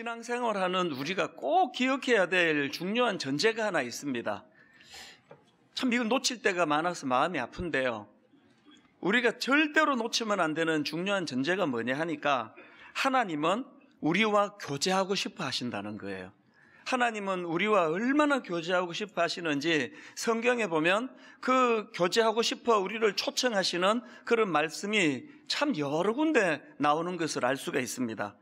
신앙생활하는 우리가 꼭 기억해야 될 중요한 전제가 하나 있습니다. 참 이걸 놓칠 때가 많아서 마음이 아픈데요. 우리가 절대로 놓치면 안 되는 중요한 전제가 뭐냐 하니까 하나님은 우리와 교제하고 싶어 하신다는 거예요. 하나님은 우리와 얼마나 교제하고 싶어 하시는지 성경에 보면 그 교제하고 싶어 우리를 초청하시는 그런 말씀이 참 여러 군데 나오는 것을 알 수가 있습니다.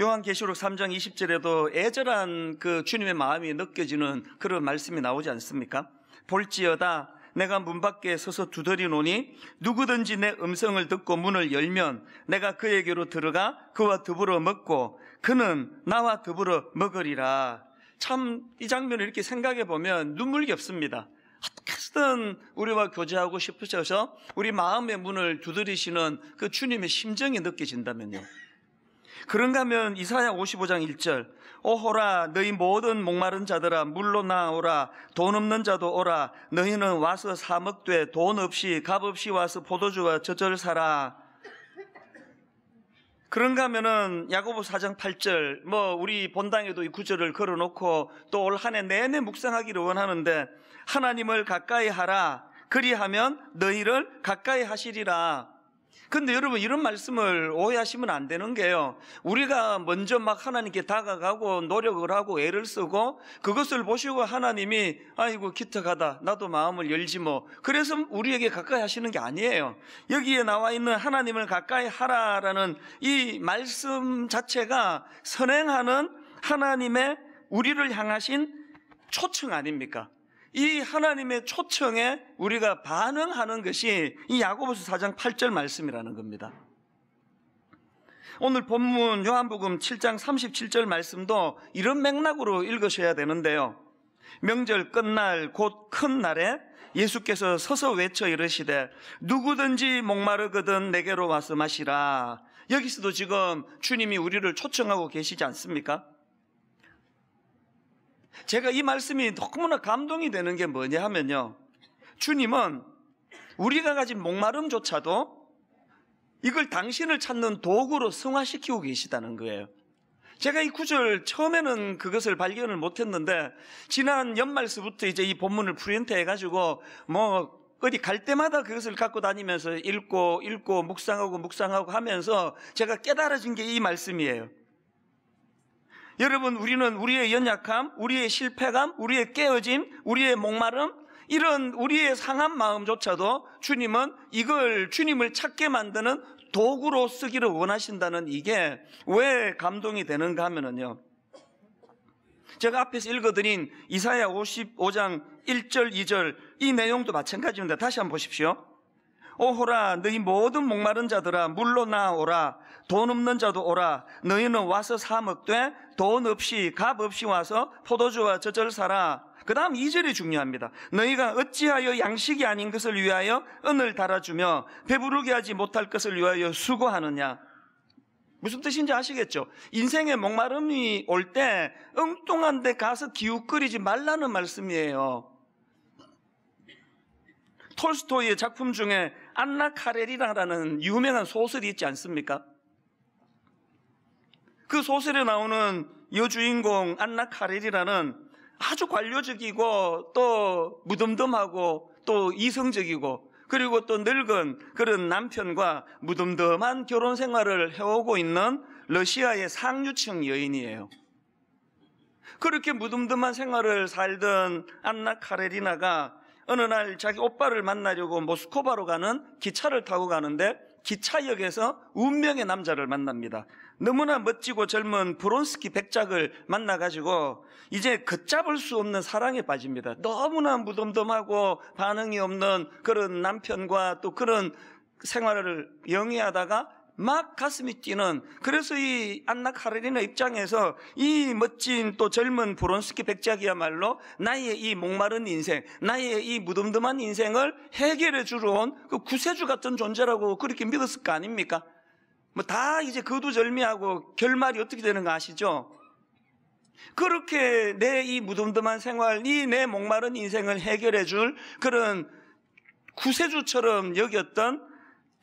요한계시록 3장 20절에도 애절한 그 주님의 마음이 느껴지는 그런 말씀이 나오지 않습니까? 볼지어다 내가 문 밖에 서서 두드리노니 누구든지 내 음성을 듣고 문을 열면 내가 그에게로 들어가 그와 더불어 먹고 그는 나와 더불어 먹으리라. 참 이 장면을 이렇게 생각해 보면 눈물겹습니다. 어떻게든 우리와 교제하고 싶으셔서 우리 마음의 문을 두드리시는 그 주님의 심정이 느껴진다면요. 그런가 하면 이사야 55장 1절 오호라 너희 모든 목마른 자들아 물로 나오라 돈 없는 자도 오라 너희는 와서 사 먹되 돈 없이 값 없이 와서 포도주와 젖을 사라 그런가 하면은 야고보 4장 8절 뭐 우리 본당에도 이 구절을 걸어놓고 또 올한해 내내 묵상하기를 원하는데 하나님을 가까이 하라 그리하면 너희를 가까이 하시리라 근데 여러분 이런 말씀을 오해하시면 안 되는 게요. 우리가 먼저 막 하나님께 다가가고 노력을 하고 애를 쓰고 그것을 보시고 하나님이 아이고 기특하다. 나도 마음을 열지 뭐. 그래서 우리에게 가까이 하시는 게 아니에요. 여기에 나와 있는 하나님을 가까이 하라라는 이 말씀 자체가 선행하는 하나님의 우리를 향하신 초청 아닙니까? 이 하나님의 초청에 우리가 반응하는 것이 이 야고보서 4장 8절 말씀이라는 겁니다. 오늘 본문 요한복음 7장 37절 말씀도 이런 맥락으로 읽으셔야 되는데요. 명절 끝날 곧 큰 날에 예수께서 서서 외쳐 이르시되 누구든지 목마르거든 내게로 와서 마시라. 여기서도 지금 주님이 우리를 초청하고 계시지 않습니까? 제가 이 말씀이 너무나 감동이 되는 게 뭐냐 하면요. 주님은 우리가 가진 목마름조차도 이걸 당신을 찾는 도구로 승화시키고 계시다는 거예요. 제가 이 구절 처음에는 그것을 발견을 못했는데 지난 연말서부터 이제 이 본문을 프린트해가지고 뭐 어디 갈 때마다 그것을 갖고 다니면서 읽고 읽고 묵상하고 묵상하고 하면서 제가 깨달아진 게 이 말씀이에요. 여러분, 우리는 우리의 연약함, 우리의 실패감, 우리의 깨어짐, 우리의 목마름, 이런 우리의 상한 마음조차도 주님은 이걸 주님을 찾게 만드는 도구로 쓰기를 원하신다는 이게 왜 감동이 되는가 하면은요. 제가 앞에서 읽어드린 이사야 55장 1절, 2절 이 내용도 마찬가지입니다. 다시 한번 보십시오. 오호라 너희 모든 목마른 자들아 물로 나오라 돈 없는 자도 오라 너희는 와서 사 먹되 돈 없이 값 없이 와서 포도주와 젖을 사라 그 다음 2절이 중요합니다. 너희가 어찌하여 양식이 아닌 것을 위하여 은을 달아주며 배부르게 하지 못할 것을 위하여 수고하느냐. 무슨 뜻인지 아시겠죠? 인생의 목마름이 올 때 엉뚱한 데 가서 기웃거리지 말라는 말씀이에요. 톨스토이의 작품 중에 안나 카레리나라는 유명한 소설이 있지 않습니까? 그 소설에 나오는 여주인공 안나 카레리나는 아주 관료적이고 또 무덤덤하고 또 이성적이고 그리고 또 늙은 그런 남편과 무덤덤한 결혼 생활을 해오고 있는 러시아의 상류층 여인이에요. 그렇게 무덤덤한 생활을 살던 안나 카레리나가 어느 날 자기 오빠를 만나려고 모스코바로 가는 기차를 타고 가는데 기차역에서 운명의 남자를 만납니다. 너무나 멋지고 젊은 브론스키 백작을 만나가지고 이제 걷잡을 수 없는 사랑에 빠집니다. 너무나 무덤덤하고 반응이 없는 그런 남편과 또 그런 생활을 영위하다가 막 가슴이 뛰는 그래서 이 안나 카르리나 입장에서 이 멋진 또 젊은 브론스키 백작이야말로 나의 이 목마른 인생, 나의 이 무덤덤한 인생을 해결해 주러 온 그 구세주 같은 존재라고 그렇게 믿었을 거 아닙니까? 뭐 다 이제 거두절미하고 결말이 어떻게 되는 거 아시죠? 그렇게 내 이 무덤덤한 생활, 이 내 목마른 인생을 해결해 줄 그런 구세주처럼 여겼던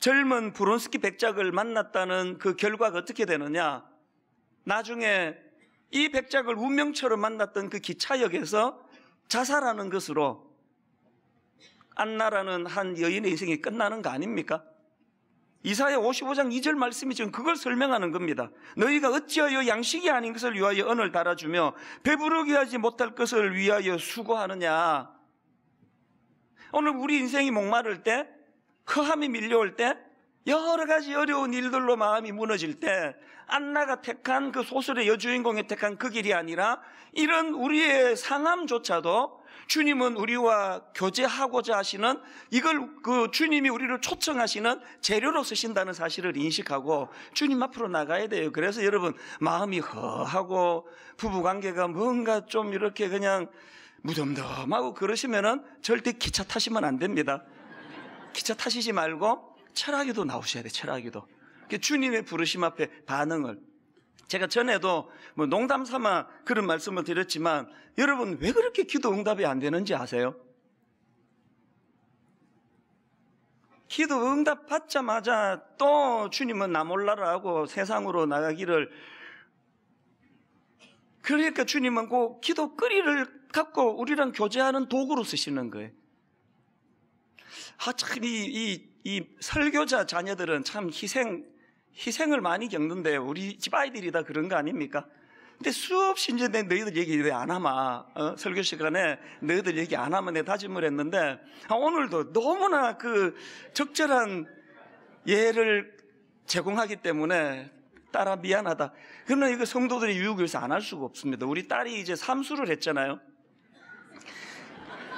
젊은 브론스키 백작을 만났다는 그 결과가 어떻게 되느냐? 나중에 이 백작을 운명처럼 만났던 그 기차역에서 자살하는 것으로 안나라는 한 여인의 인생이 끝나는 거 아닙니까? 이사야 55장 2절 말씀이 지금 그걸 설명하는 겁니다. 너희가 어찌하여 양식이 아닌 것을 위하여 은을 달아주며 배부르게 하지 못할 것을 위하여 수고하느냐. 오늘 우리 인생이 목마를 때 허함이 그 밀려올 때 여러 가지 어려운 일들로 마음이 무너질 때 안나가 택한 그 소설의 여주인공이 택한 그 길이 아니라 이런 우리의 상함조차도 주님은 우리와 교제하고자 하시는 이걸 그 주님이 우리를 초청하시는 재료로 쓰신다는 사실을 인식하고 주님 앞으로 나가야 돼요. 그래서 여러분 마음이 허하고 부부 관계가 뭔가 좀 이렇게 그냥 무덤덤하고 그러시면은 절대 기차 타시면 안 됩니다. 기차 타시지 말고 철학이도 나오셔야 돼, 철학이도 그러니까 주님의 부르심 앞에 반응을. 제가 전에도 뭐 농담 삼아 그런 말씀을 드렸지만 여러분 왜 그렇게 기도 응답이 안 되는지 아세요? 기도 응답 받자마자 또 주님은 나 몰라라고 세상으로 나가기를 그러니까 주님은 꼭 기도 끓이를 갖고 우리랑 교제하는 도구로 쓰시는 거예요. 아, 참, 이, 이, 이 설교자 자녀들은 참 희생, 희생을 많이 겪는데 우리 집 아이들이 다 그런 거 아닙니까? 근데 수없이 이제 너희들 얘기 왜안 하마? 어? 설교 시간에 너희들 얘기 안 하면 내 다짐을 했는데 아, 오늘도 너무나 그 적절한 예를 제공하기 때문에 딸아 미안하다. 그러나 이거 성도들이 유혹해서 안 할 수가 없습니다. 우리 딸이 이제 삼수를 했잖아요.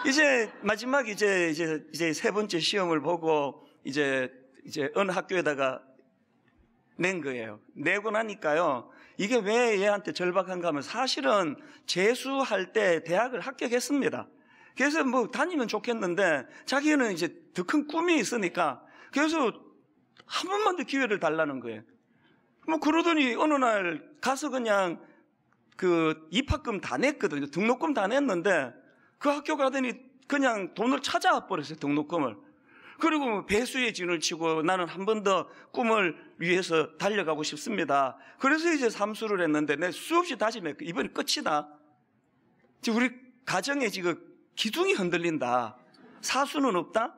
이제 마지막 이제 이제 이제 세 번째 시험을 보고 이제 이제 어느 학교에다가 낸 거예요. 내고 나니까요. 이게 왜 얘한테 절박한가 하면 사실은 재수할 때 대학을 합격했습니다. 그래서 뭐 다니면 좋겠는데 자기는 이제 더 큰 꿈이 있으니까 그래서 한 번만 더 기회를 달라는 거예요. 뭐 그러더니 어느 날 가서 그냥 그 입학금 다 냈거든요. 등록금 다 냈는데 그 학교 가더니 그냥 돈을 찾아 버렸어요. 등록금을. 그리고 뭐 배수의 진을 치고 나는 한 번 더 꿈을 위해서 달려가고 싶습니다. 그래서 이제 삼수를 했는데 내 수없이 다짐했고 이번 이 끝이다. 지금 우리 가정에 지금 기둥이 흔들린다. 사수는 없다.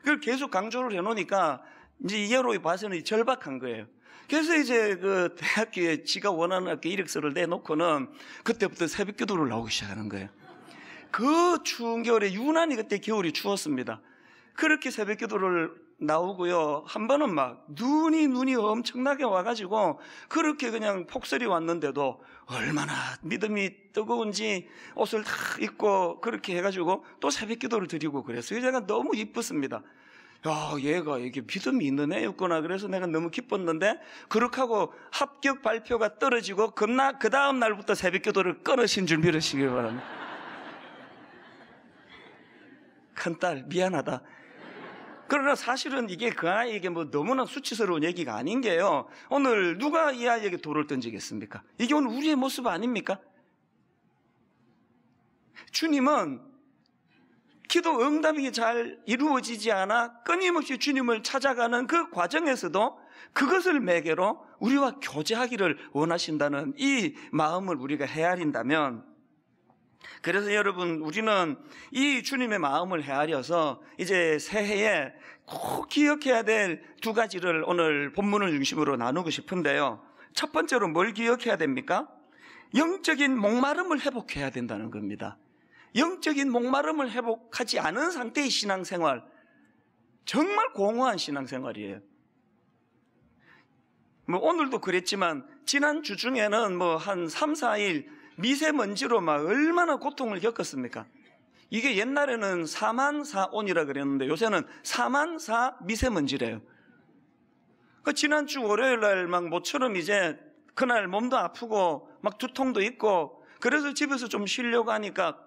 그걸 계속 강조를 해놓으니까 이제 이해로의 봐서는 절박한 거예요. 그래서 이제 그 대학교에 지가 원하는 학교 이력서를 내놓고는 그때부터 새벽 기도를 나오기 시작하는 거예요. 그 추운 겨울에 유난히 그때 겨울이 추웠습니다. 그렇게 새벽 기도를 나오고요. 한 번은 막 눈이 눈이 엄청나게 와가지고 그렇게 그냥 폭설이 왔는데도 얼마나 믿음이 뜨거운지 옷을 다 입고 그렇게 해가지고 또 새벽 기도를 드리고 그랬어요. 제가 너무 이뻤습니다. 야, 얘가 이게 믿음이 있는 애였구나. 그래서 내가 너무 기뻤는데, 그렇게 하고 합격 발표가 떨어지고, 그날, 그 다음날부터 새벽 기도를 끊으신 줄 믿으시길 바랍니다. 큰딸, 미안하다. 그러나 사실은 이게 그 아이에게 뭐 너무나 수치스러운 얘기가 아닌 게요. 오늘 누가 이 아이에게 돌을 던지겠습니까? 이게 오늘 우리의 모습 아닙니까? 주님은 기도 응답이 잘 이루어지지 않아 끊임없이 주님을 찾아가는 그 과정에서도 그것을 매개로 우리와 교제하기를 원하신다는 이 마음을 우리가 헤아린다면 그래서 여러분, 우리는 이 주님의 마음을 헤아려서 이제 새해에 꼭 기억해야 될 두 가지를 오늘 본문을 중심으로 나누고 싶은데요. 첫 번째로 뭘 기억해야 됩니까? 영적인 목마름을 회복해야 된다는 겁니다. 영적인 목마름을 회복하지 않은 상태의 신앙생활, 정말 공허한 신앙생활이에요. 뭐 오늘도 그랬지만 지난 주 중에는 뭐한 3, 4일 미세먼지로 막 얼마나 고통을 겪었습니까? 이게 옛날에는 사만사온이라 그랬는데 요새는 사만사 미세먼지래요. 그 지난주 월요일 날막 모처럼 이제 그날 몸도 아프고 막 두통도 있고 그래서 집에서 좀 쉬려고 하니까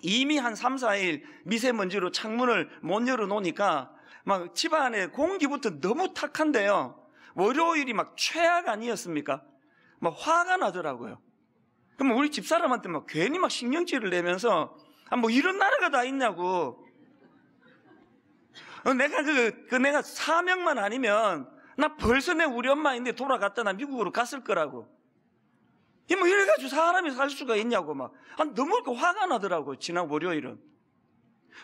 이미 한 3, 4일 미세먼지로 창문을 못 열어놓으니까 막 집안에 공기부터 너무 탁한데요. 월요일이 막 최악 아니었습니까? 막 화가 나더라고요. 그럼 우리 집사람한테 막 괜히 막 신경질을 내면서 아, 뭐 이런 나라가 다 있냐고. 어, 내가 그, 그 내가 사명만 아니면 나 벌써 내 우리 엄마인데 돌아갔다 나 미국으로 갔을 거라고. 이 뭐 이래가지고 사람이 살 수가 있냐고 막. 아, 너무 화가 나더라고, 지난 월요일은.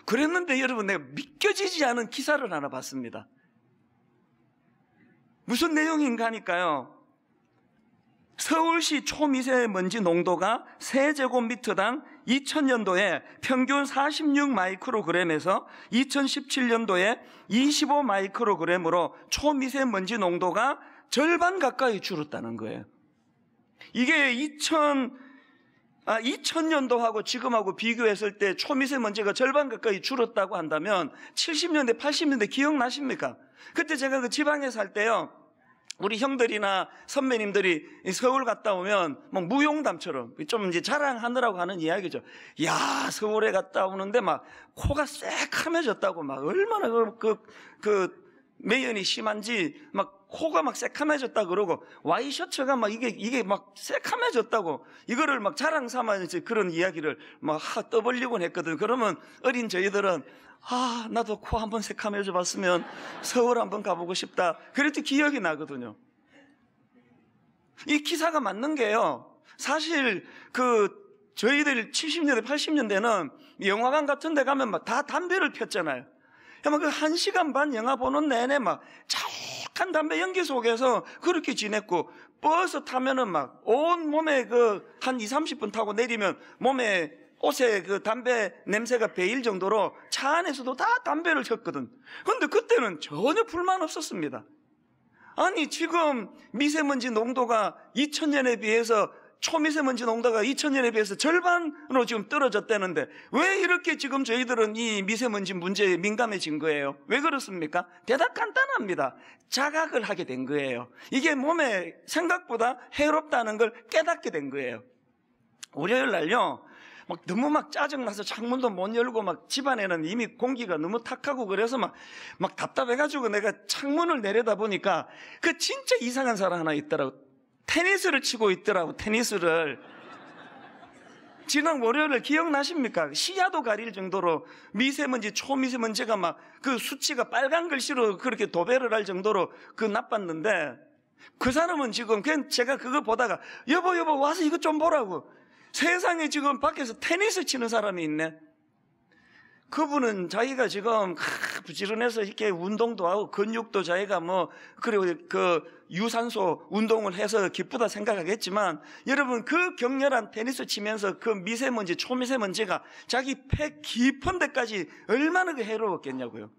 그랬는데 여러분 내가 믿겨지지 않은 기사를 하나 봤습니다. 무슨 내용인가 하니까요. 서울시 초미세먼지 농도가 세제곱미터당 2000년도에 평균 46 마이크로그램에서 2017년도에 25 마이크로그램으로 초미세먼지 농도가 절반 가까이 줄었다는 거예요. 이게 2000, 아, 2000년도하고 지금하고 비교했을 때 초미세먼지가 절반 가까이 줄었다고 한다면 70년대, 80년대 기억나십니까? 그때 제가 그 지방에 살 때요. 우리 형들이나 선배님들이 서울 갔다 오면 막 무용담처럼 좀 이제 자랑하느라고 하는 이야기죠. 야 서울에 갔다 오는데 막 코가 새 카매졌다고 막 얼마나 그, 그, 그 매연이 심한지 막 코가 막 새카매졌다 그러고 와이셔츠가 막 이게 이게 막 새카매졌다고 이거를 막 자랑 삼아 이제 그런 이야기를 막 하, 떠벌리곤 했거든. 그러면 어린 저희들은 아 나도 코 한번 새카매져 봤으면 서울 한번 가보고 싶다. 그랬더 기억이 나거든요. 이 기사가 맞는 게요. 사실 그 저희들 70년대 80년대는 영화관 같은 데 가면 막 다 담배를 폈잖아요. 그러면 그 한 시간 반 영화 보는 내내 막 약한 담배 연기 속에서 그렇게 지냈고 버스 타면은 막 온 몸에 그 한 2, 30분 타고 내리면 몸에 옷에 그 담배 냄새가 배일 정도로 차 안에서도 다 담배를 폈거든. 근데 그때는 전혀 불만 없었습니다. 아니 지금 미세먼지 농도가 2000년에 비해서 초미세먼지 농도가 2000년에 비해서 절반으로 지금 떨어졌다는데 왜 이렇게 지금 저희들은 이 미세먼지 문제에 민감해진 거예요? 왜 그렇습니까? 대답 간단합니다. 자각을 하게 된 거예요. 이게 몸에 생각보다 해롭다는 걸 깨닫게 된 거예요. 월요일 날요. 막 너무 막 짜증나서 창문도 못 열고 막 집안에는 이미 공기가 너무 탁하고 그래서 막, 막 답답해가지고 내가 창문을 내려다 보니까 그 진짜 이상한 사람 하나 있더라고. 테니스를 치고 있더라고, 테니스를. 지난 월요일 기억나십니까? 시야도 가릴 정도로 미세먼지, 초미세먼지가 막 그 수치가 빨간 글씨로 그렇게 도배를 할 정도로 그 나빴는데 그 사람은 지금 그냥 제가 그거 보다가 여보, 여보, 와서 이것 좀 보라고. 세상에 지금 밖에서 테니스 치는 사람이 있네. 그분은 자기가 지금 하, 부지런해서 이렇게 운동도 하고 근육도 자기가 뭐 그리고 그 유산소 운동을 해서 기쁘다 생각하겠지만 여러분 그 격렬한 테니스 치면서 그 미세먼지 초미세먼지가 자기 폐 깊은 데까지 얼마나 그 해로웠겠냐고요.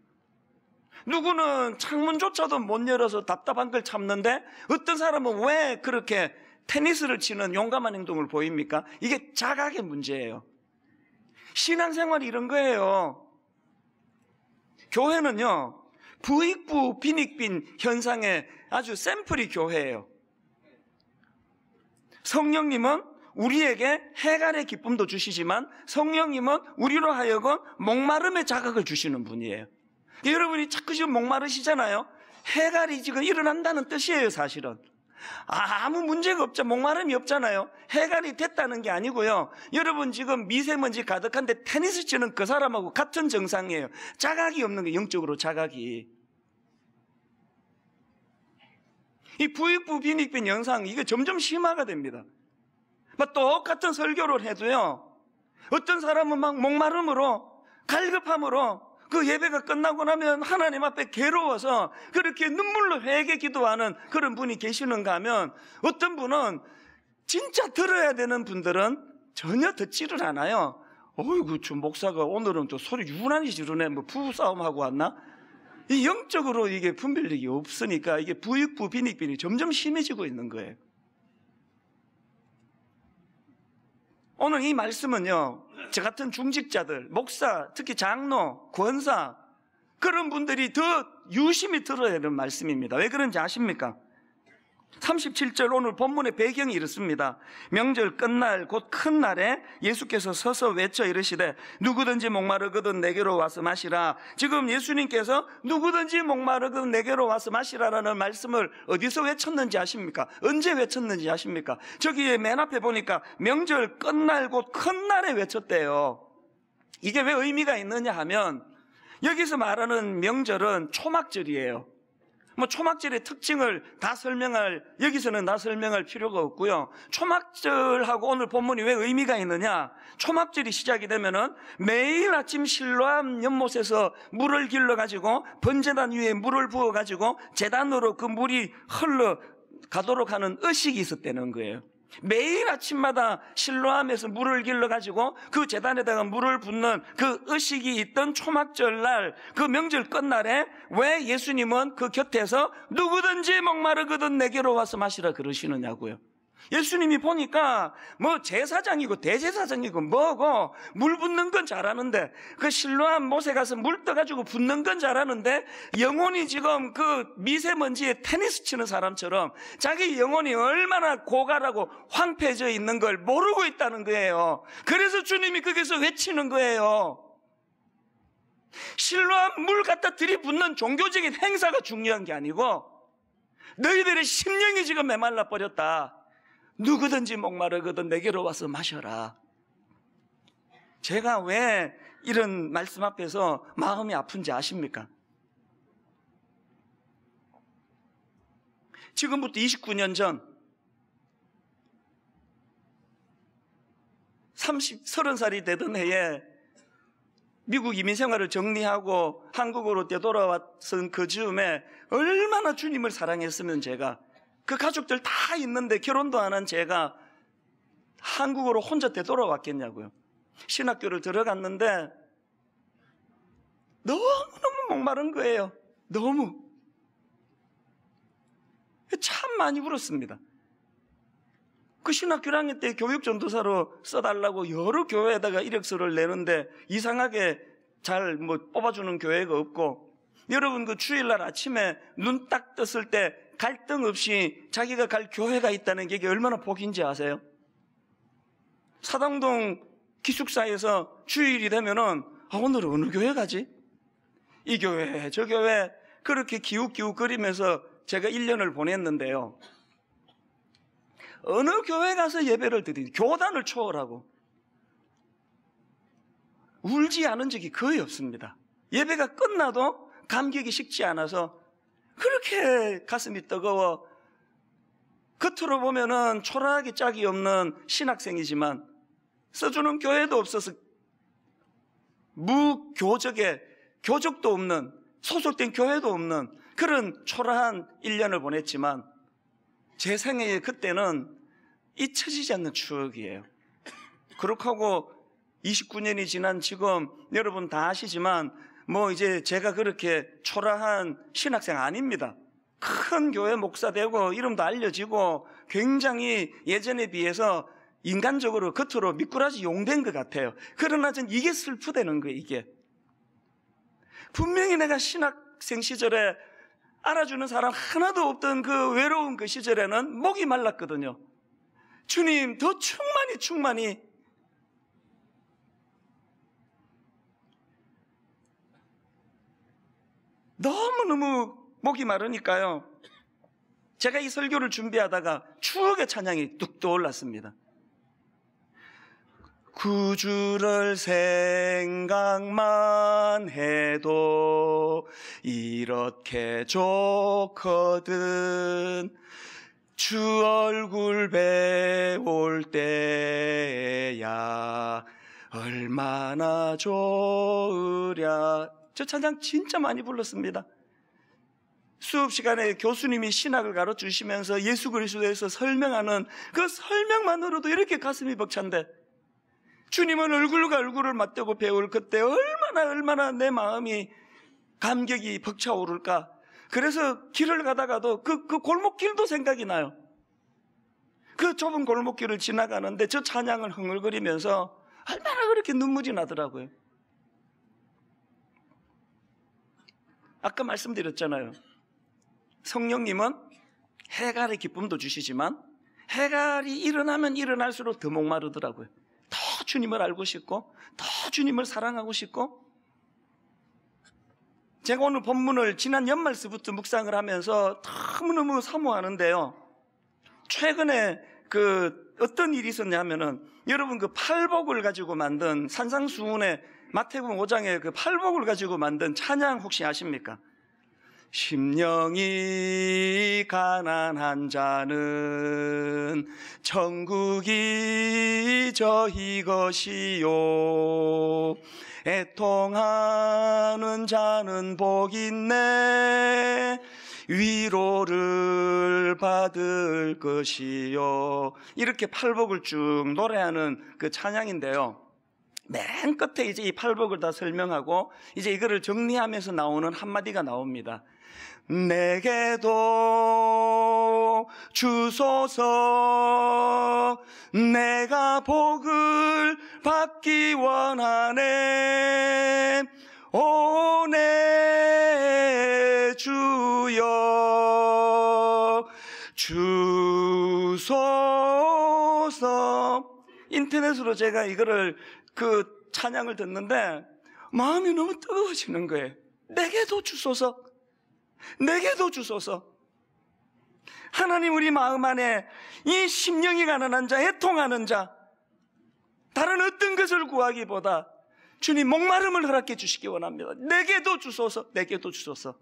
누구는 창문조차도 못 열어서 답답한 걸 참는데 어떤 사람은 왜 그렇게 테니스를 치는 용감한 행동을 보입니까? 이게 자각의 문제예요. 신앙생활이 이런 거예요. 교회는요, 부익부 빈익빈 현상에 아주 샘플이 교회예요. 성령님은 우리에게 해갈의 기쁨도 주시지만 성령님은 우리로 하여금 목마름의 자극을 주시는 분이에요. 여러분이 자꾸 지금 목마르시잖아요. 해갈이 지금 일어난다는 뜻이에요, 사실은. 아, 아무 문제가 없죠. 목마름이 없잖아요. 해갈이 됐다는 게 아니고요. 여러분 지금 미세먼지 가득한데 테니스 치는 그 사람하고 같은 증상이에요. 자각이 없는 게 영적으로 자각이. 이 부익부 빈익빈 영상 이게 점점 심화가 됩니다. 막 똑같은 설교를 해도요. 어떤 사람은 막 목마름으로 갈급함으로 그 예배가 끝나고 나면 하나님 앞에 괴로워서 그렇게 눈물로 회개 기도하는 그런 분이 계시는가 하면 어떤 분은 진짜 들어야 되는 분들은 전혀 듣지를 않아요. 어이구, 주 목사가 오늘은 또 소리 유난히 지르네. 뭐 부부싸움하고 왔나? 이 영적으로 이게 분별력이 없으니까 이게 부익부 빈익빈이 점점 심해지고 있는 거예요. 오늘 이 말씀은요, 저 같은 중직자들, 목사, 특히 장로, 권사, 그런 분들이 더 유심히 들어야 되는 말씀입니다. 왜 그런지 아십니까? 37절 오늘 본문의 배경이 이렇습니다. 명절 끝날 곧 큰 날에 예수께서 서서 외쳐 이르시되 누구든지 목마르거든 내게로 와서 마시라. 지금 예수님께서 누구든지 목마르거든 내게로 와서 마시라라는 말씀을 어디서 외쳤는지 아십니까? 언제 외쳤는지 아십니까? 저기에 맨 앞에 보니까 명절 끝날 곧 큰 날에 외쳤대요. 이게 왜 의미가 있느냐 하면 여기서 말하는 명절은 초막절이에요. 뭐 초막절의 특징을 다 설명할 여기서는 다 설명할 필요가 없고요. 초막절하고 오늘 본문이 왜 의미가 있느냐? 초막절이 시작이 되면은 매일 아침 실로암 연못에서 물을 길러 가지고 번제단 위에 물을 부어 가지고 제단으로 그 물이 흘러 가도록 하는 의식이 있었다는 거예요. 매일 아침마다 실로함에서 물을 길러 가지고 그 재단에다가 물을 붓는 그 의식이 있던 초막절 날그 명절 끝날에 왜 예수님은 그 곁에서 누구든지 목마르거든 내게로 와서 마시라 그러시느냐고요. 예수님이 보니까 뭐 제사장이고 대제사장이고 뭐고 물 붓는 건 잘하는데 그 실로암 못에 가서 물 떠가지고 붓는 건 잘하는데 영혼이 지금 그 미세먼지에 테니스 치는 사람처럼 자기 영혼이 얼마나 고갈하고 황폐해져 있는 걸 모르고 있다는 거예요. 그래서 주님이 거기서 외치는 거예요. 실로암 물 갖다 들이붓는 종교적인 행사가 중요한 게 아니고 너희들의 심령이 지금 메말라 버렸다. 누구든지 목마르거든 내게로 와서 마셔라. 제가 왜 이런 말씀 앞에서 마음이 아픈지 아십니까? 지금부터 29년 전 30, 30살이 되던 해에 미국 이민 생활을 정리하고 한국으로 되돌아왔던 그 즈음에 얼마나 주님을 사랑했으면 제가 그 가족들 다 있는데 결혼도 안 한 제가 한국으로 혼자 되돌아왔겠냐고요. 신학교를 들어갔는데 너무너무 목마른 거예요. 너무. 참 많이 울었습니다. 그 신학교 1학년 때 교육전도사로 써달라고 여러 교회에다가 이력서를 내는데 이상하게 잘 뭐 뽑아주는 교회가 없고 여러분 그 주일날 아침에 눈 딱 떴을 때 갈등 없이 자기가 갈 교회가 있다는 게 이게 얼마나 복인지 아세요? 사당동 기숙사에서 주일이 되면은 아, 오늘 어느 교회 가지? 이 교회, 저 교회 그렇게 기웃기웃거리면서 제가 1년을 보냈는데요. 어느 교회 가서 예배를 드리는 교단을 초월하고 울지 않은 적이 거의 없습니다. 예배가 끝나도 감격이 식지 않아서 그렇게 가슴이 뜨거워. 겉으로 보면은 초라하게 짝이 없는 신학생이지만 써주는 교회도 없어서 무교적에 교적도 없는 소속된 교회도 없는 그런 초라한 1년을 보냈지만 제 생애에 그때는 잊혀지지 않는 추억이에요. 그렇게 고 29년이 지난 지금 여러분 다 아시지만 뭐 이제 제가 그렇게 초라한 신학생 아닙니다. 큰 교회 목사 되고 이름도 알려지고 굉장히 예전에 비해서 인간적으로 겉으로 미꾸라지 용된 것 같아요. 그러나 전 이게 슬프대는 거예요, 이게. 분명히 내가 신학생 시절에 알아주는 사람 하나도 없던 그 외로운 그 시절에는 목이 말랐거든요. 주님, 더 충만히 충만히 너무너무 목이 마르니까요. 제가 이 설교를 준비하다가 추억의 찬양이 뚝 떠올랐습니다. 구주를 생각만 해도 이렇게 좋거든 주 얼굴 배울 때야 얼마나 좋으랴 저 찬양 진짜 많이 불렀습니다. 수업 시간에 교수님이 신학을 가르치시면서 예수 그리스도에서 설명하는 그 설명만으로도 이렇게 가슴이 벅찬데 주님은 얼굴과 얼굴을 맞대고 배울 그때 얼마나 얼마나 내 마음이 감격이 벅차오를까. 그래서 길을 가다가도 그, 그 골목길도 생각이 나요. 그 좁은 골목길을 지나가는데 저 찬양을 흥얼거리면서 얼마나 그렇게 눈물이 나더라고요. 아까 말씀드렸잖아요. 성령님은 해갈의 기쁨도 주시지만 해갈이 일어나면 일어날수록 더 목마르더라고요. 더 주님을 알고 싶고 더 주님을 사랑하고 싶고 제가 오늘 본문을 지난 연말서부터 묵상을 하면서 너무너무 사모하는데요. 최근에 그 어떤 일이 있었냐 면은 여러분 그 팔복을 가지고 만든 산상수훈의 마태복음 5장에 그 팔복을 가지고 만든 찬양 혹시 아십니까? 심령이 가난한 자는 천국이 저이 것이요 애통하는 자는 복 있네 위로를 받을 것이요 이렇게 팔복을 쭉 노래하는 그 찬양인데요 맨 끝에 이제 이 팔복을 다 설명하고 이제 이거를 정리하면서 나오는 한마디가 나옵니다. 내게도 주소서 내가 복을 받기 원하네 오내 주여 주소서 인터넷으로 제가 이거를 그 찬양을 듣는데 마음이 너무 뜨거워지는 거예요. 내게도 주소서. 내게도 주소서. 하나님 우리 마음 안에 이 심령이 가난한 자, 애통하는 자, 다른 어떤 것을 구하기보다 주님 목마름을 허락해 주시기 원합니다. 내게도 주소서, 내게도 주소서.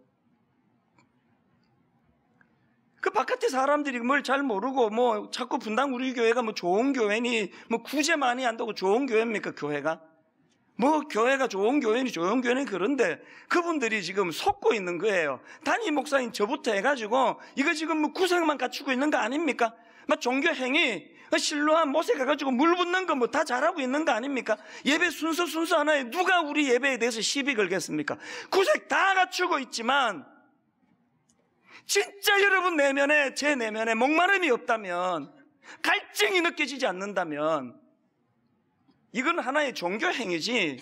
그 바깥에 사람들이 뭘 잘 모르고 뭐 자꾸 분당 우리 교회가 뭐 좋은 교회니 뭐 구제 많이 한다고 좋은 교회입니까 교회가? 뭐 교회가 좋은 교회니 좋은 교회니 그런데 그분들이 지금 속고 있는 거예요. 단임 목사인 저부터 해가지고 이거 지금 뭐 구색만 갖추고 있는 거 아닙니까? 막 종교 행위 실로한 모세 가가지고 물 붓는 거 뭐 다 잘하고 있는 거 아닙니까? 예배 순서 순서 하나에 누가 우리 예배에 대해서 시비 걸겠습니까? 구색 다 갖추고 있지만 진짜 여러분 내면에, 제 내면에 목마름이 없다면, 갈증이 느껴지지 않는다면, 이건 하나의 종교행위지,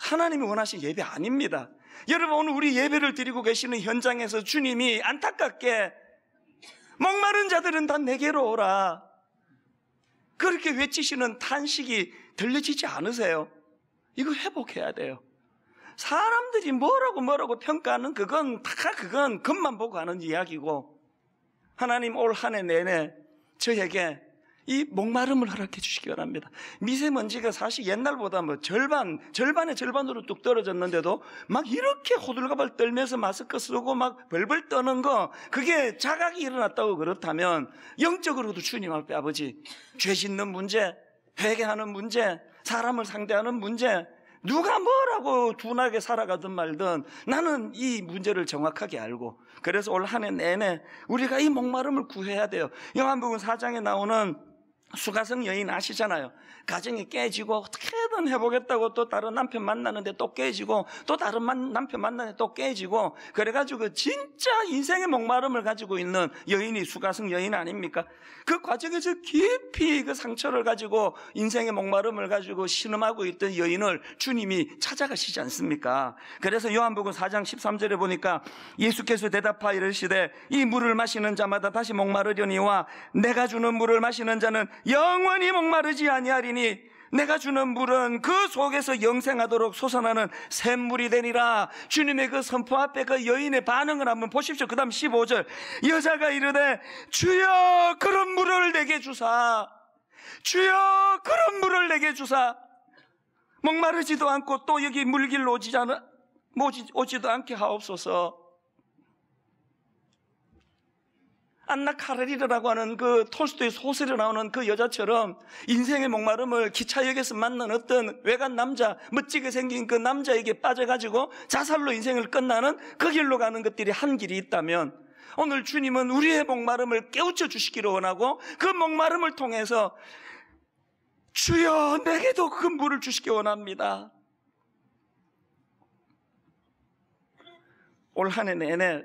하나님이 원하신 예배 아닙니다. 여러분, 오늘 우리 예배를 드리고 계시는 현장에서 주님이 안타깝게, 목마른 자들은 다 내게로 오라. 그렇게 외치시는 탄식이 들려지지 않으세요? 이거 회복해야 돼요. 사람들이 뭐라고 뭐라고 평가하는 그건 다 그건 겉만 보고 하는 이야기고 하나님 올 한 해 내내 저에게 이 목마름을 허락해 주시기 바랍니다. 미세먼지가 사실 옛날보다 뭐 절반, 절반의 절반으로 뚝 떨어졌는데도 막 이렇게 호들갑을 떨면서 마스크 쓰고 막 벌벌 떠는 거, 그게 자각이 일어났다고 그렇다면 영적으로도 주님 앞에 아버지, 죄 짓는 문제, 회개하는 문제, 사람을 상대하는 문제, 누가 뭐라고 둔하게 살아가든 말든 나는 이 문제를 정확하게 알고 그래서 올 한해 내내 우리가 이 목마름을 구해야 돼요. 영한복음 4장에 나오는 수가성 여인 아시잖아요. 가정이 깨지고 어떻게든 해보겠다고 또 다른 남편 만나는데 또 깨지고 또 다른 만, 남편 만나는데 또 깨지고 그래가지고 진짜 인생의 목마름을 가지고 있는 여인이 수가성 여인 아닙니까? 그 과정에서 깊이 그 상처를 가지고 인생의 목마름을 가지고 신음하고 있던 여인을 주님이 찾아가시지 않습니까? 그래서 요한복음 4장 13절에 보니까 예수께서 대답하여 이르시되 이 물을 마시는 자마다 다시 목마르려니와 내가 주는 물을 마시는 자는 영원히 목마르지 아니하리니 내가 주는 물은 그 속에서 영생하도록 솟아나는 샘물이 되니라. 주님의 그 선포 앞에 그 여인의 반응을 한번 보십시오. 그 다음 15절. 여자가 이르되, 주여, 그런 물을 내게 주사. 주여, 그런 물을 내게 주사. 목마르지도 않고 또 여기 물길로 오지 도 않게 하옵소서. 안나 카레리르라고 하는 그 톨스토이 소설에 나오는 그 여자처럼 인생의 목마름을 기차역에서 만난 어떤 외간 남자, 멋지게 생긴 그 남자에게 빠져가지고 자살로 인생을 끝나는 그 길로 가는 것들이 한 길이 있다면 오늘 주님은 우리의 목마름을 깨우쳐 주시기를 원하고 그 목마름을 통해서 주여 내게도 그 물을 주시기 원합니다. 올 한 해 내내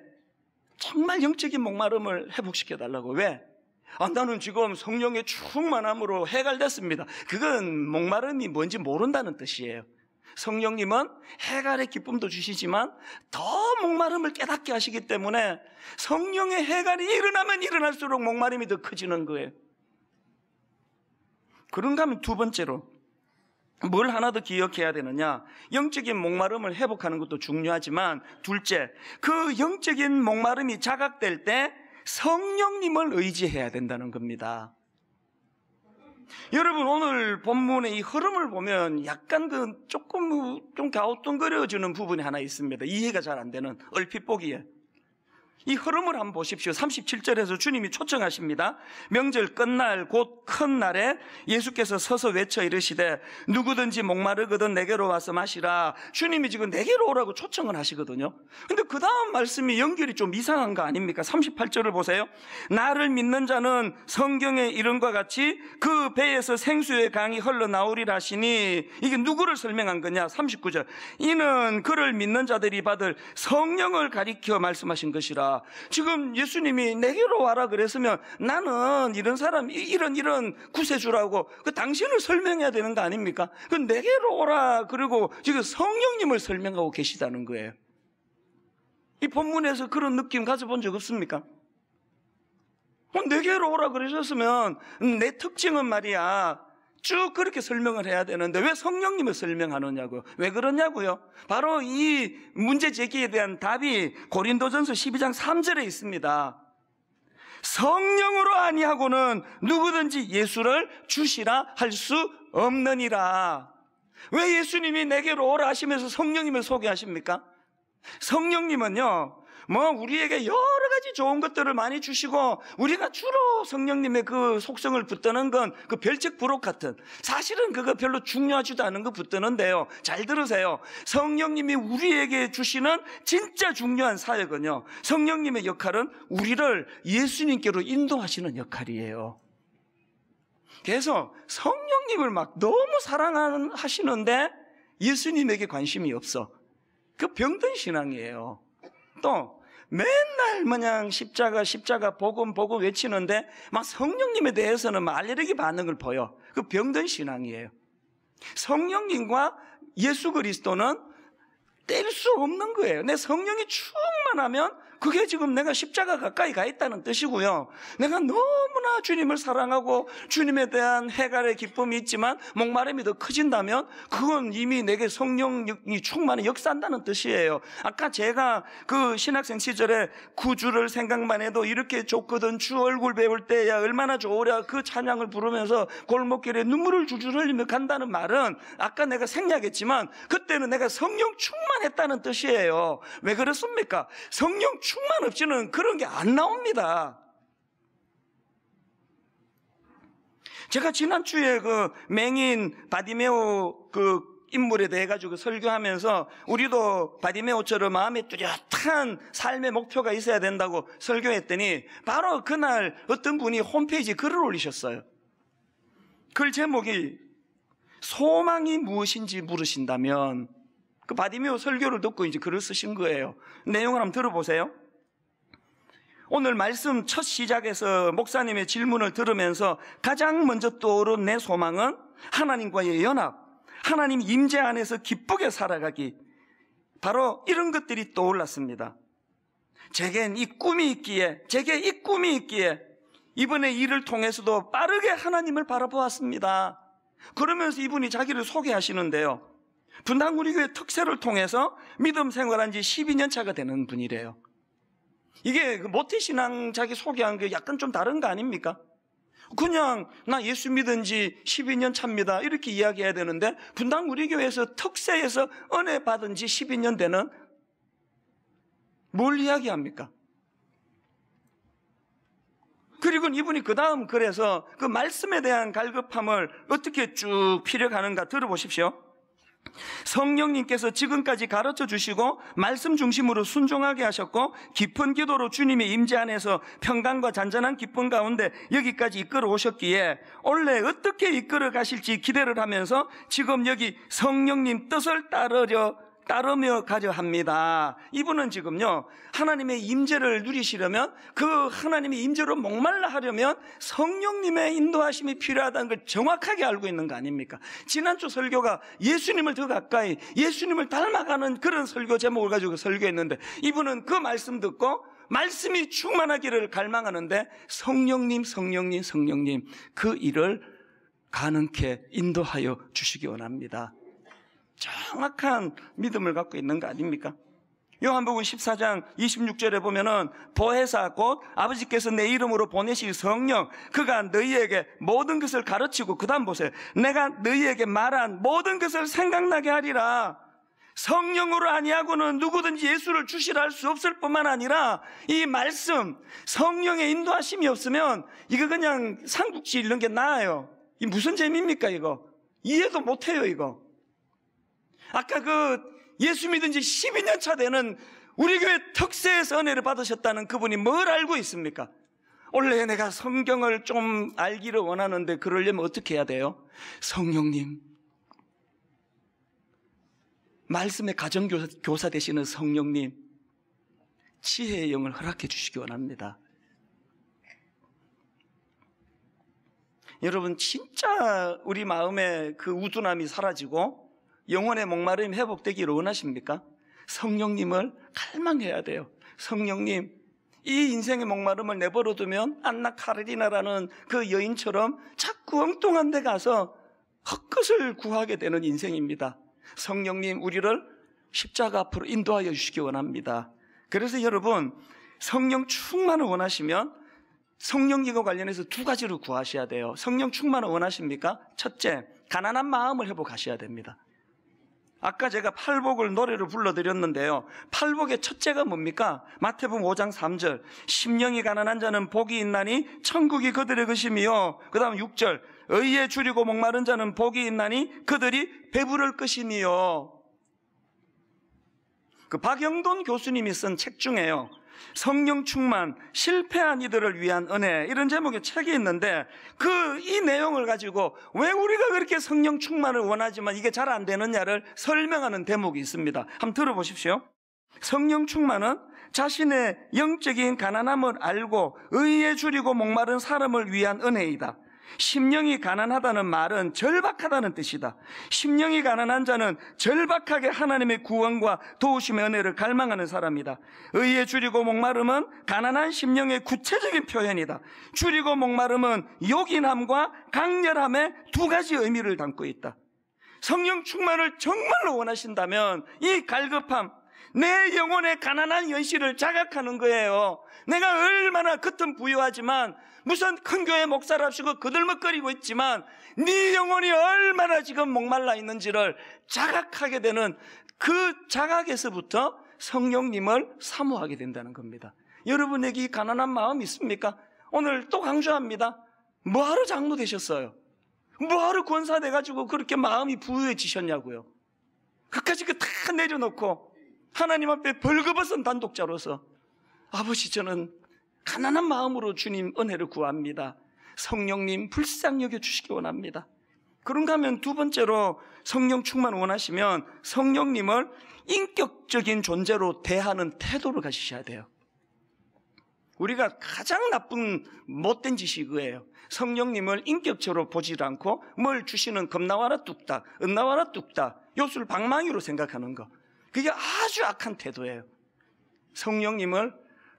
정말 영적인 목마름을 회복시켜 달라고. 왜? 아, 나는 지금 성령의 충만함으로 해갈됐습니다. 그건 목마름이 뭔지 모른다는 뜻이에요. 성령님은 해갈의 기쁨도 주시지만 더 목마름을 깨닫게 하시기 때문에 성령의 해갈이 일어나면 일어날수록 목마름이 더 커지는 거예요. 그런가 하면 두 번째로 뭘 하나 더 기억해야 되느냐? 영적인 목마름을 회복하는 것도 중요하지만 둘째, 그 영적인 목마름이 자각될 때 성령님을 의지해야 된다는 겁니다. 여러분 오늘 본문의 이 흐름을 보면 약간 그 조금 좀 갸우뚱거려지는 부분이 하나 있습니다. 이해가 잘 안 되는 얼핏 보기에 이 흐름을 한번 보십시오. 37절에서 주님이 초청하십니다. 명절 끝날 곧 큰 날에 예수께서 서서 외쳐 이르시되 누구든지 목마르거든 내게로 와서 마시라. 주님이 지금 내게로 오라고 초청을 하시거든요. 근데 그 다음 말씀이 연결이 좀 이상한 거 아닙니까? 38절을 보세요. 나를 믿는 자는 성경의 이름과 같이 그 배에서 생수의 강이 흘러나오리라 하시니 이게 누구를 설명한 거냐? 39절. 이는 그를 믿는 자들이 받을 성령을 가리켜 말씀하신 것이라. 지금 예수님이 내게로 와라 그랬으면 나는 이런 사람, 이런, 이런 구세주라고 그 당신을 설명해야 되는 거 아닙니까? 그 내게로 오라. 그리고 지금 성령님을 설명하고 계시다는 거예요. 이 본문에서 그런 느낌 가져본 적 없습니까? 어, 내게로 오라 그러셨으면 내 특징은 말이야. 쭉 그렇게 설명을 해야 되는데 왜 성령님을 설명하느냐고왜 그러냐고요. 바로 이 문제 제기에 대한 답이 고린도전서 12장 3절에 있습니다. 성령으로 아니하고는 누구든지 예수를 주시라 할 수 없느니라. 왜 예수님이 내게로 오라 하시면서 성령님을 소개하십니까? 성령님은요, 뭐 우리에게 여러 가지 좋은 것들을 많이 주시고 우리가 주로 성령님의 그 속성을 붙드는 건 그 별책 부록 같은 사실은 그거 별로 중요하지도 않은 거 붙드는데요. 잘 들으세요. 성령님이 우리에게 주시는 진짜 중요한 사역은요. 성령님의 역할은 우리를 예수님께로 인도하시는 역할이에요. 그래서 성령님을 막 너무 사랑하시는데 예수님에게 관심이 없어. 그 병든 신앙이에요. 또 맨날 마냥 십자가 십자가 복음 복음 외치는데 막 성령님에 대해서는 막 알레르기 반응을 보여. 그 병든 신앙이에요. 성령님과 예수 그리스도는 뗄 수 없는 거예요. 내 성령이 충만하면 그게 지금 내가 십자가 가까이 가 있다는 뜻이고요. 내가 너무나 주님을 사랑하고 주님에 대한 해갈의 기쁨이 있지만 목마름이 더 커진다면 그건 이미 내게 성령이 충만히 역사한다는 뜻이에요. 아까 제가 그 신학생 시절에 구주를 생각만 해도 이렇게 좋거든 주 얼굴 배울 때야 얼마나 좋으랴 그 찬양을 부르면서 골목길에 눈물을 주줄 흘리며 간다는 말은 아까 내가 생략했지만 그때는 내가 성령 충만했다는 뜻이에요. 왜 그렇습니까? 성령 충만 없이는 그런 게 안 나옵니다. 제가 지난주에 그 맹인 바디메오 그 인물에 대해 가지고 설교하면서 우리도 바디메오처럼 마음에 뚜렷한 삶의 목표가 있어야 된다고 설교했더니 바로 그날 어떤 분이 홈페이지에 글을 올리셨어요. 글 제목이 소망이 무엇인지 물으신다면 그 바디메오 설교를 듣고 이제 글을 쓰신 거예요. 내용을 한번 들어보세요. 오늘 말씀 첫 시작에서 목사님의 질문을 들으면서 가장 먼저 떠오른 내 소망은 하나님과의 연합, 하나님 임재 안에서 기쁘게 살아가기. 바로 이런 것들이 떠올랐습니다. 제겐 이 꿈이 있기에, 제게 이 꿈이 있기에 이번에 일을 통해서도 빠르게 하나님을 바라보았습니다. 그러면서 이분이 자기를 소개하시는데요. 분당구리 교회 특세를 통해서 믿음 생활한 지 12년 차가 되는 분이래요. 이게 그 모태신앙 자기 소개한 게 약간 좀 다른 거 아닙니까? 그냥 나 예수 믿은 지 12년 차입니다. 이렇게 이야기해야 되는데 분당 우리 교회에서 특세에서 은혜 받은 지 12년 되는 뭘 이야기합니까? 그리고 이분이 그 다음 그래서 그 말씀에 대한 갈급함을 어떻게 쭉 피력하는가 들어보십시오. 성령님께서 지금까지 가르쳐 주시고 말씀 중심으로 순종하게 하셨고 깊은 기도로 주님의 임재 안에서 평강과 잔잔한 기쁨 가운데 여기까지 이끌어 오셨기에 원래 어떻게 이끌어 가실지 기대를 하면서 지금 여기 성령님 뜻을 따르려 따르며 가려 합니다. 이분은 지금요. 하나님의 임재를 누리시려면 그 하나님의 임재로 목말라 하려면 성령님의 인도하심이 필요하다는 걸 정확하게 알고 있는 거 아닙니까? 지난주 설교가 예수님을 더 가까이 예수님을 닮아가는 그런 설교 제목을 가지고 설교했는데 이분은 그 말씀 듣고 말씀이 충만하기를 갈망하는데 성령님 성령님 성령님 그 일을 가능케 인도하여 주시기 원합니다. 정확한 믿음을 갖고 있는 거 아닙니까? 요한복음 14장 26절에 보면은 보혜사 곧 아버지께서 내 이름으로 보내실 성령 그가 너희에게 모든 것을 가르치고 그다음 보세요. 내가 너희에게 말한 모든 것을 생각나게 하리라. 성령으로 아니하고는 누구든지 예수를 주시라 할 수 없을 뿐만 아니라 이 말씀 성령의 인도하심이 없으면 이거 그냥 삼국지 읽는 게 나아요. 이 무슨 재미입니까 이거? 이해도 못해요 이거. 아까 그 예수 믿은 지 12년 차 되는 우리 교회 특세에서 은혜를 받으셨다는 그분이 뭘 알고 있습니까? 원래 내가 성경을 좀 알기를 원하는데 그러려면 어떻게 해야 돼요? 성령님. 말씀의 가정교사 되시는 성령님. 지혜의 영을 허락해 주시기 원합니다. 여러분, 진짜 우리 마음에그 우둔함이 사라지고 영혼의 목마름 이 회복되기를 원하십니까? 성령님을 갈망해야 돼요. 성령님, 이 인생의 목마름을 내버려두면 안나 카르디나라는 그 여인처럼 자꾸 엉뚱한 데 가서 헛것을 구하게 되는 인생입니다. 성령님, 우리를 십자가 앞으로 인도하여 주시기 원합니다. 그래서 여러분, 성령 충만을 원하시면 성령님과 관련해서 두 가지를 구하셔야 돼요. 성령 충만을 원하십니까? 첫째, 가난한 마음을 회복하셔야 됩니다. 아까 제가 팔복을 노래를 불러드렸는데요. 팔복의 첫째가 뭡니까? 마태복 5장 3절. 심령이 가난한 자는 복이 있나니 천국이 그들의 것이며. 그 다음 6절. 의에 줄이고 목마른 자는 복이 있나니 그들이 배부를 것이니요. 그 박영돈 교수님이 쓴 책 중에요. 성령 충만 실패한 이들을 위한 은혜 이런 제목의 책이 있는데 그 이 내용을 가지고 왜 우리가 그렇게 성령 충만을 원하지만 이게 잘 안 되느냐를 설명하는 대목이 있습니다. 한번 들어보십시오. 성령 충만은 자신의 영적인 가난함을 알고 의에 줄이고 목마른 사람을 위한 은혜이다. 심령이 가난하다는 말은 절박하다는 뜻이다. 심령이 가난한 자는 절박하게 하나님의 구원과 도우심의 은혜를 갈망하는 사람이다. 의의 줄이고 목마름은 가난한 심령의 구체적인 표현이다. 줄이고 목마름은 요인함과 강렬함의 두 가지 의미를 담고 있다. 성령 충만을 정말로 원하신다면 이 갈급함, 내 영혼의 가난한 현실을 자각하는 거예요. 내가 얼마나 겉은 부유하지만 무슨 큰 교회 목사랍시고 그들먹거리고 있지만 네 영혼이 얼마나 지금 목말라 있는지를 자각하게 되는 그 자각에서부터 성령님을 사모하게 된다는 겁니다. 여러분에게 가난한 마음 있습니까? 오늘 또 강조합니다. 뭐하러 장로 되셨어요? 뭐하러 권사 돼가지고 그렇게 마음이 부유해지셨냐고요. 그까지 그 다 내려놓고 하나님 앞에 벌거벗은 단독자로서 아버지 저는 가난한 마음으로 주님 은혜를 구합니다. 성령님 불쌍히 여겨주시기 원합니다. 그런가 하면 두 번째로 성령 충만 원하시면 성령님을 인격적인 존재로 대하는 태도를 가지셔야 돼요. 우리가 가장 나쁜 못된 짓이 그거예요. 성령님을 인격적으로 보질 않고 뭘 주시는 겁나와라 뚝딱, 은나와라 뚝딱, 요술 방망이로 생각하는 것. 그게 아주 악한 태도예요. 성령님을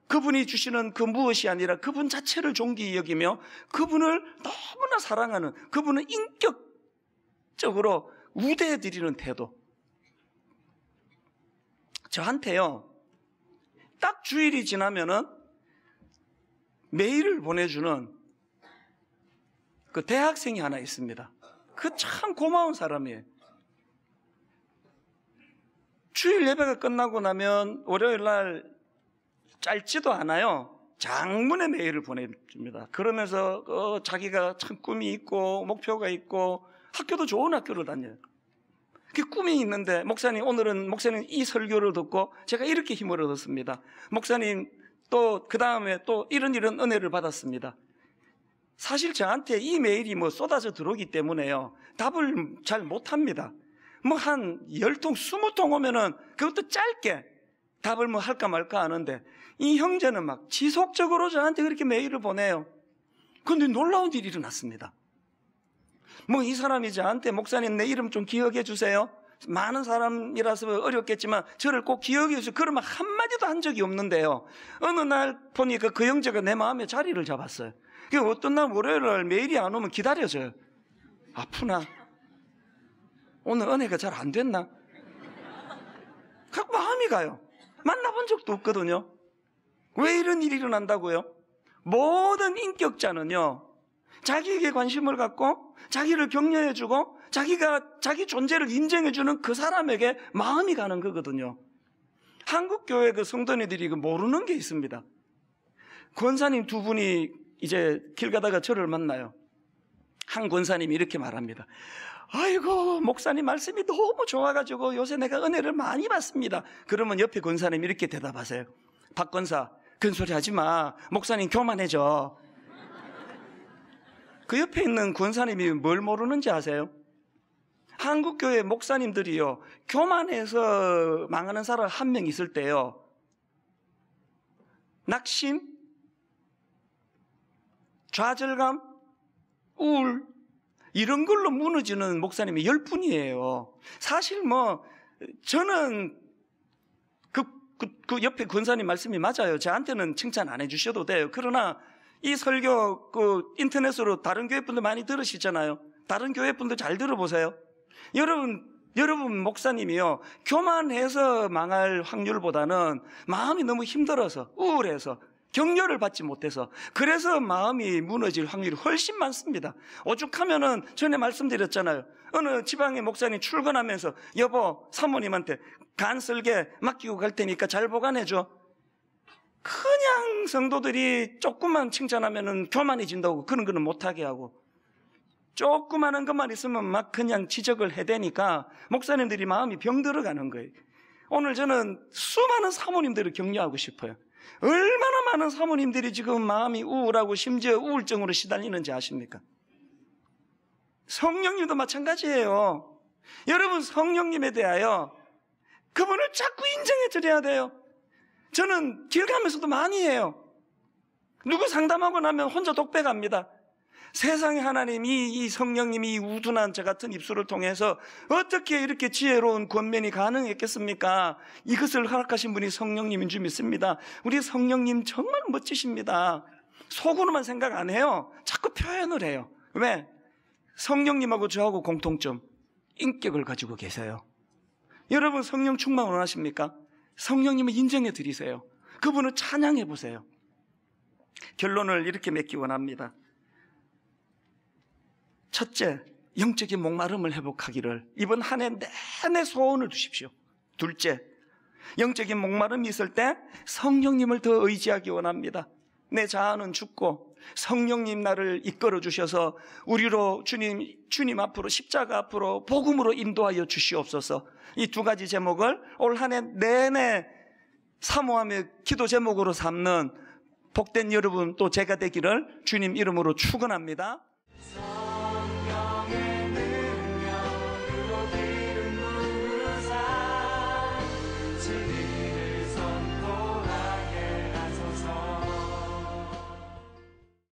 그분이 주시는 그 무엇이 아니라 그분 자체를 존귀히 여기며 그분을 너무나 사랑하는 그분을 인격적으로 우대해 드리는 태도. 저한테요. 딱 주일이 지나면은 메일을 보내주는 그 대학생이 하나 있습니다. 그 참 고마운 사람이에요. 주일 예배가 끝나고 나면 월요일 날 짧지도 않아요. 장문의 메일을 보내줍니다. 그러면서 어, 자기가 참 꿈이 있고 목표가 있고 학교도 좋은 학교를 다녀요. 그 꿈이 있는데 목사님 오늘은 목사님 이 설교를 듣고 제가 이렇게 힘을 얻었습니다. 목사님 또 그 다음에 또 이런 이런 은혜를 받았습니다. 사실 저한테 이 메일이 뭐 쏟아져 들어오기 때문에요. 답을 잘 못합니다. 뭐한 열통 스무 통 오면은 그것도 짧게 답을 뭐 할까 말까 하는데 이 형제는 막 지속적으로 저한테 그렇게 메일을 보내요. 근데 놀라운 일이 일어났습니다. 뭐 이 사람이 저한테 목사님 내 이름 좀 기억해 주세요. 많은 사람이라서 어렵겠지만 저를 꼭 기억해 주세요. 그러면 한마디도 한 적이 없는데요. 어느 날 보니까 그, 그 형제가 내 마음에 자리를 잡았어요. 그 어떤 날 월요일 날 메일이 안 오면 기다려져요. 아프나? 오늘 은혜가 잘 안 됐나? 각 마음이 가요. 만나본 적도 없거든요. 왜 이런 일이 일어난다고요? 모든 인격자는요, 자기에게 관심을 갖고, 자기를 격려해주고, 자기가, 자기 존재를 인정해주는 그 사람에게 마음이 가는 거거든요. 한국교회 그 성도니들이 모르는 게 있습니다. 권사님 두 분이 이제 길 가다가 저를 만나요. 한 권사님이 이렇게 말합니다. 아이고 목사님 말씀이 너무 좋아가지고 요새 내가 은혜를 많이 받습니다. 그러면 옆에 권사님 이렇게 대답하세요. 박 권사 근 소리 하지 마. 목사님 교만해져. 그 옆에 있는 권사님이 뭘 모르는지 아세요? 한국교회 목사님들이요, 교만해서 망하는 사람 한 명 있을 때요, 낙심, 좌절감, 우울, 이런 걸로 무너지는 목사님이 열 분이에요. 사실 뭐, 저는 그, 그, 그 옆에 권사님 말씀이 맞아요. 저한테는 칭찬 안 해주셔도 돼요. 그러나 이 설교 그 인터넷으로 다른 교회 분들 많이 들으시잖아요. 다른 교회 분들 잘 들어보세요. 여러분 여러분 목사님이요 교만해서 망할 확률보다는 마음이 너무 힘들어서 우울해서 격려를 받지 못해서 그래서 마음이 무너질 확률이 훨씬 많습니다. 오죽하면은 전에 말씀드렸잖아요. 어느 지방의 목사님 출근하면서 여보 사모님한테 간 쓸개 맡기고 갈 테니까 잘 보관해줘. 그냥 성도들이 조금만 칭찬하면은 교만해진다고 그런 거는 못하게 하고 조그마한 것만 있으면 막 그냥 지적을 해대니까 목사님들이 마음이 병들어가는 거예요. 오늘 저는 수많은 사모님들을 격려하고 싶어요. 얼마나 많은 사모님들이 지금 마음이 우울하고 심지어 우울증으로 시달리는지 아십니까? 성령님도 마찬가지예요. 여러분 성령님에 대하여 그분을 자꾸 인정해 드려야 돼요. 저는 길 가면서도 많이 해요. 누구 상담하고 나면 혼자 독백합니다. 세상에 하나님이 이 성령님이 우둔한 저 같은 입술을 통해서 어떻게 이렇게 지혜로운 권면이 가능했겠습니까? 이것을 허락하신 분이 성령님인 줄 믿습니다. 우리 성령님 정말 멋지십니다. 속으로만 생각 안 해요. 자꾸 표현을 해요. 왜? 성령님하고 저하고 공통점. 인격을 가지고 계세요. 여러분 성령 충만 원하십니까? 성령님을 인정해 드리세요. 그분을 찬양해 보세요. 결론을 이렇게 맺기 원합니다. 첫째, 영적인 목마름을 회복하기를 이번 한 해 내내 소원을 두십시오. 둘째, 영적인 목마름이 있을 때 성령님을 더 의지하기 원합니다. 내 자아는 죽고 성령님 나를 이끌어 주셔서 우리로 주님 주님 앞으로 십자가 앞으로 복음으로 인도하여 주시옵소서. 이 두 가지 제목을 올 한 해 내내 사모함의 기도 제목으로 삼는 복된 여러분 또 제가 되기를 주님 이름으로 축원합니다.